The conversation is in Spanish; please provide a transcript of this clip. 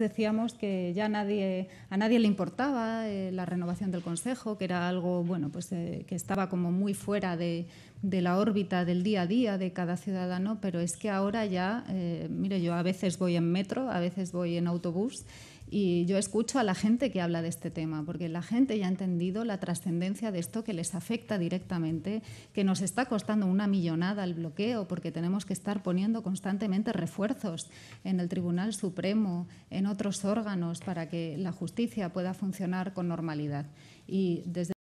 decíamos que ya nadie, a nadie le importaba eh, la renovación del Consejo, que era algo bueno, pues, eh, que estaba como muy fuera de, de la órbita del día a día de cada ciudadano, pero es que ahora ya, eh, mire, yo a veces voy en metro, a veces voy en autobús y yo escucho a la gente que habla de este tema, porque la gente ya ha entendido la trascendencia de esto que les afecta directamente, que nos está costando una millonada el bloqueo, porque tenemos que estar poniendo constantemente refuerzos en el Tribunal Supremo, en otros órganos, para que la justicia pueda funcionar con normalidad. Y desde